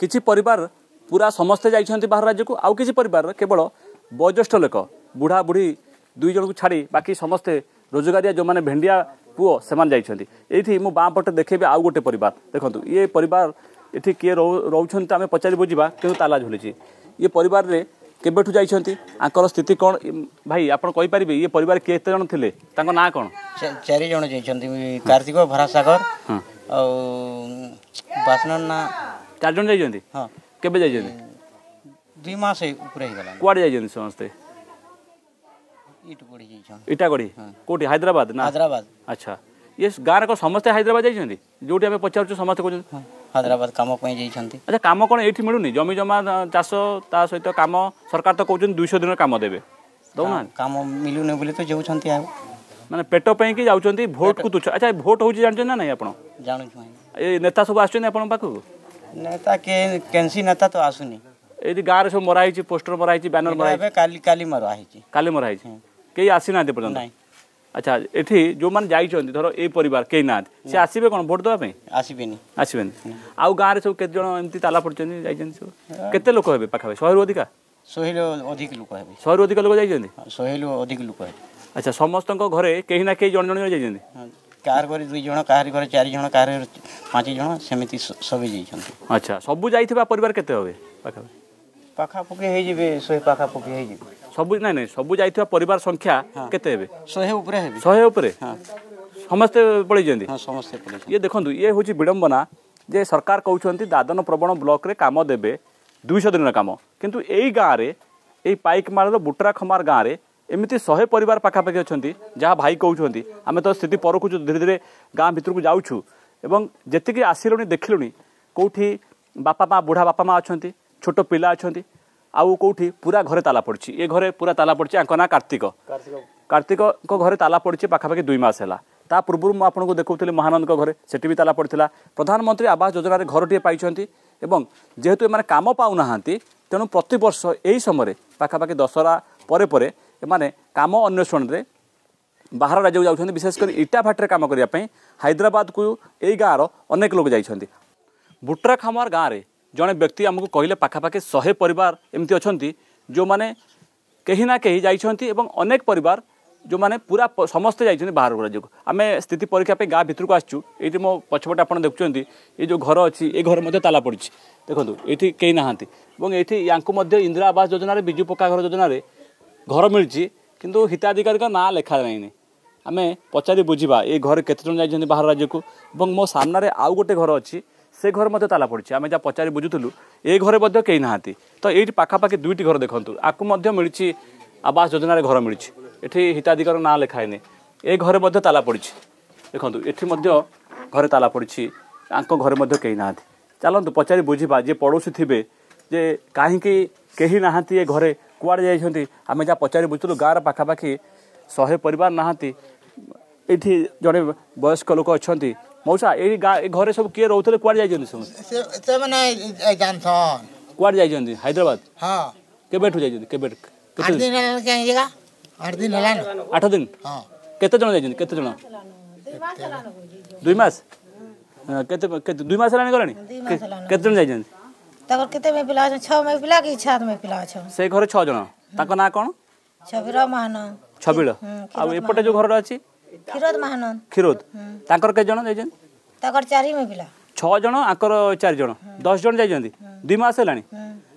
କିଛି ପରିବାର ପୁରା ସମସ୍ତେ ଯାଇଛନ୍ତି ବାହାର ରାଜ୍ୟକୁ ଆଉ କିଛି ପରିବାର କେବଳ ବୟୋଜ୍ୟେଷ୍ଠ ଲୋକ ବୁଢ଼ା ବୁଢ଼ୀ ଦୁଇ ଜଣକୁ ଛାଡ଼ି ବାକି ସମସ୍ତେ ରୋଜଗାରିଆ ଯେଉଁମାନେ ଭେଣ୍ଡିଆ ପୁଅ ସେମାନେ ଯାଇଛନ୍ତି ଏଇଠି ମୁଁ ବାଁ ପଟେ ଦେଖେଇବି ଆଉ ଗୋଟେ ପରିବାର ଦେଖନ୍ତୁ ଇଏ ପରିବାର ଏଠି କିଏ ରହୁଛନ୍ତି ଆମେ ପଚାରି ବୁଝିବା କିନ୍ତୁ ତାଲା ଝୁଲିଛି ଇଏ ପରିବାରରେ କେବେଠୁ ଯାଇଛନ୍ତି ଆଙ୍କର ସ୍ଥିତି କ'ଣ ଭାଇ ଆପଣ କହିପାରିବେ ଇଏ ପରିବାର କିଏ କେତେ ଜଣ ଥିଲେ ତାଙ୍କ ନାଁ କ'ଣ ଚାରି ଜଣ ଯାଇଛନ୍ତି କାର୍ତ୍ତିକ ଭରାସାଗର ଆଉ ବାସନ ନାଁ ଚାରି ଜଣ ଯାଇଛନ୍ତି କେବେ ଯାଇଛନ୍ତି ଦୁଇ ମାସ ଉପରେ ହେଇଗଲା କୁଆଡ଼େ ଯାଇଛନ୍ତି ସମସ୍ତେ ଇଟାଗଢ଼ି କେଉଁଠି ହାଇଦ୍ରାବାଦ ନା ହାଇଦ୍ରାବାଦ ଆଚ୍ଛା ଇଏ ଗାଁରେ କ'ଣ ସମସ୍ତେ ହାଇଦ୍ରାବାଦ ଯାଇଛନ୍ତି ଯେଉଁଠି ଆମେ ପଚାରୁଛୁ ସମସ୍ତେ କହୁଛନ୍ତି ହାଇଦ୍ରାବାଦ କାମ ପାଇଁ ଯାଇଛନ୍ତି ଆଚ୍ଛା କାମ କ'ଣ ଏଇଠି ମିଳୁନି ଜମି ଜମା ଚାଷ ତା ସହିତ କାମ ସରକାର ତ କହୁଛନ୍ତି ଦୁଇଶହ ଦିନର କାମ ଦେବେ ଦେଉନାହାନ୍ତି କାମ ମିଳୁନି ବୋଲି ତ ଯାଉଛନ୍ତି ଆଉ ମାନେ ପେଟ ପାଇଁକି ଯାଉଛନ୍ତି ଭୋଟକୁ ତୁଚ୍ଛ ଆଚ୍ଛା ଭୋଟ ହେଉଛି ଜାଣିଛନ୍ତି ନା ନାହିଁ ଆପଣ ଜାଣୁଛୁ ଏ ନେତା ସବୁ ଆସୁଛନ୍ତି ଆପଣଙ୍କ ପାଖକୁ ନେତା কে କେନ୍ସି ନେତା ତ ଆସୁନି ଏଇଠି ଗାଁରେ ସବୁ ମରା ହେଇଛି ପୋଷ୍ଟର ମରା ହେଇଛି ବ୍ୟାନର ମରା ହେଇଛି କାଲି କାଲି ମରା ହେଇଛି କାଲି ମରା ହେଇଛି କେହି ଆସିନାହାନ୍ତି ପର୍ଯ୍ୟନ୍ତ ଆଚ୍ଛା ଏଠି ଯେଉଁମାନେ ଯାଇଛନ୍ତି ଧର ଏଇ ପରିବାର କେହି ନାହାନ୍ତି ସେ ଆସିବେ କ'ଣ ଭୋଟ ଦେବା ପାଇଁ ଆସିବେନି ଆସିବେନି ଆଉ ଗାଁରେ ସବୁ କେତେ ଜଣ ଏମିତି ତାଲା ପଡ଼ିଛନ୍ତି ଯାଇଛନ୍ତି ସବୁ କେତେ ଲୋକ ହେବେ ପାଖାପାଖି ଶହେରୁ ଅଧିକା ଶହେରୁ ଅଧିକ ଲୋକ ହେବେ ଶହେରୁ ଅଧିକ ଲୋକ ଯାଇଛନ୍ତି ଶହେରୁ ଅଧିକ ଲୋକ ହେବେ ଆଚ୍ଛା ସମସ୍ତଙ୍କ ଘରେ କେହି ନା କେହି ଜଣେ ଜଣେ ଯାଇଛନ୍ତି কাহার ঘরে দুই জন কাহার ঘরে চারি জন কাহার ঘরে পাঁচ জন সেমিতি সবে যাইছন্তি আচ্ছা সবু যাইথিবা পরিবার কেতে হবে পাখাপাখি পাখাপাখি হয়ে যাবে শহে পাখাপাখি হয়ে যাবে সবু নাই নাই সবু যাইথিবা পরিবার সংখ্যা কেতে হবে শহে উপরে হবে উপরে হ্যাঁ ସମସ୍ତେ ପଳେଇଛନ୍ତି ସମସ୍ତେ ଇଏ ଦେଖନ୍ତୁ ଇଏ ହେଉଛି ବିଡ଼ମ୍ବନା ଯେ ସରକାର କହୁଛନ୍ତି ଦାଦନ ପ୍ରବଣ ବ୍ଲକରେ କାମ ଦେବେ ଦୁଇଶହ ଦିନର କାମ କିନ୍ତୁ ଏଇ ଗାଁରେ ଏଇ ପାଇକମାଳର ବୁଟରା ଖମାର ଗାଁରେ এমনি শহে পরিবার পাখাপাখি অনেক যা ভাই কৌঁচ আমি তো স্থিতি পরখুছু ধীরে ধীরে গাঁ ভিতরক যাওছু এবং যেতে আসিলু দেখিলু কোটি বাপা মা বুড়া বাপা মা অনেক ছোট পিলা অনেক আউ কোটি পুরা ঘরে তালা পড়ছে এ ঘরে পুরা তালা পড়ছে আঙ্ক না কার্তিক কার্তিক ঘরে তালা পড়ছে পাখাপাখি দুই মাস হল তা পূর্ব আপনার ଆପଣଙ୍କୁ মহানন্দ ঘরে সেটি তালা পড়ে প্রধানমন্ত্রী আবাস যোজনার ଆବାସ পাইছেন এবং যেহেতু ଏବଂ কাম পাও না তেমন প্রত্যেক বর্ষ এই সময় পাখাপাখি দশরা পরে পরে ଏମାନେ କାମ ଅନ୍ୱେଷଣରେ ବାହାର ରାଜ୍ୟକୁ ଯାଉଛନ୍ତି ବିଶେଷ କରି ଇଟା ଇଟାଭାଟିରେ କାମ କରିବା ପାଇଁ ହାଇଦ୍ରାବାଦକୁ ଏଇ ଗାଁର ଅନେକ ଲୋକ ଯାଇଛନ୍ତି ବୁଟ୍ରା ଗାଁରେ ଜଣେ ବ୍ୟକ୍ତି ଆମକୁ କହିଲେ ପାଖାପାଖି ଶହେ ପରିବାର ଏମିତି ଅଛନ୍ତି ଯେଉଁମାନେ କେହି ନା କେହି ଯାଇଛନ୍ତି ଏବଂ ଅନେକ ପରିବାର ଯେଉଁମାନେ ପୁରା ସମସ୍ତେ ଯାଇଛନ୍ତି ବାହାର ରାଜ୍ୟକୁ ଆମେ ସ୍ଥିତି ପରୀକ୍ଷା ପାଇଁ ଗାଁ ଭିତରକୁ ଆସିଛୁ ଏଇଠି ମୋ ପଛପଟେ ଆପଣ ଦେଖୁଛନ୍ତି ଏ ଯେଉଁ ଘର ଅଛି ଏ ଘର ମଧ୍ୟ ତାଲା ପଡ଼ିଛି ଦେଖନ୍ତୁ ଏଇଠି କେହି ନାହାନ୍ତି ଏବଂ ଏଇଠି ୟାଙ୍କୁ ମଧ୍ୟ ଇନ୍ଦିରା ଆବାସ ଯୋଜନାରେ ବିଜୁ ପକ୍କା ଘର ଯୋଜନାରେ ঘর মিଳିଛି କିନ୍ତୁ ହିତାଧିକାରୀଙ୍କ ନାଁ ଲେଖା ଯାଇନି ଆମେ ପଚାରି ବୁଝିବା ଏ ଘରେ କେତେଜଣ ଯାଇଛନ୍ତି ବାହାର ରାଜ୍ୟକୁ ଏବଂ ମୋ ସାମ୍ନାରେ ଆଉ ଗୋଟେ ଘର ଅଛି ସେ ଘର ମଧ୍ୟ ତାଲା ପଡ଼ିଛି ଆମେ ଯାହା ପଚାରି ବୁଝୁଥିଲୁ ଏ ଘରେ ମଧ୍ୟ କେହି ନାହାନ୍ତି ତ ଏଇଠି ପାଖାପାଖି ଦୁଇଟି ଘର ଦେଖନ୍ତୁ ଆକୁ ମଧ୍ୟ ମିଳିଛି ଆବାସ ଯୋଜନାରେ ଘର ମିଳିଛି ଏଠି ହିତାଧିକାର ନାଁ ଲେଖା ହେଇନି ଏ ଘରେ ମଧ୍ୟ ତାଲା ପଡ଼ିଛି ଦେଖନ୍ତୁ ଏଠି ମଧ୍ୟ ଘରେ ତାଲା ପଡ଼ିଛି ତାଙ୍କ ଘରେ ମଧ୍ୟ କେହି ନାହାନ୍ତି ଚାଲନ୍ତୁ ପଚାରି ବୁଝିବା ଯିଏ ପଡ଼ୋଶୀ ଥିବେ ଯେ କାହିଁକି କେହି ନାହାନ୍ତି ଏ ଘରେ କୁଆଡ଼େ ଯାଇଛନ୍ତି ଆମେ ଯାହା ପଚାରି ବୁଝୁଥିଲୁ ଗାଁର ପାଖାପାଖି ଶହେ ପରିବାର ନାହାନ୍ତି ଏଠି ଜଣେ ବୟସ୍କ ଲୋକ ଅଛନ୍ତି ମଉସା ଏଇ ଘରେ ସବୁ କିଏ ରହୁଥିଲେ କୁଆଡ଼େ ଯାଇଛନ୍ତି ସେମାନେ ଜାଣସନ୍ କୁଆଡ଼େ ଯାଇଛନ୍ତି ହାଇଦ୍ରାବାଦ ହଁ କେବେଠୁ ଯାଇଛନ୍ତି କେବେ ଆଠ ଦିନ କେତେ ଜଣ ଯାଇଛନ୍ତି କେତେ ଜଣ ଦୁଇ ମାସ କେତେ ଦୁଇ ମାସ ହେଲାଣି ଗଲାଣି କେତେ ଜଣ ଯାଇଛନ୍ତି ତାଙ୍କର କେତେ ମେ ପିଲା ଅଛନ୍ତି ଛଅ ମେ ପିଲା କି ସାତ ମେ ପିଲା ଅଛନ୍ତି ସେ ଘରେ ଛଅ ଜଣ ତାଙ୍କ ନାଁ କ'ଣ ଛବିଳ ମହାନ ଛବିଳ ଆଉ ଏପଟେ ଯୋଉ ଘରଟା ଅଛି କ୍ଷୀରୋଦ ମହାନ କ୍ଷୀରୋଦ ତାଙ୍କର କେତେ ଜଣ ଯାଇଛନ୍ତି ତାଙ୍କର ଚାରି ମେ ପିଲା ଛଅ ଜଣ ଆଙ୍କର ଚାରି ଜଣ ଦଶ ଜଣ ଯାଇଛନ୍ତି ଦୁଇ ମାସ ହେଲାଣି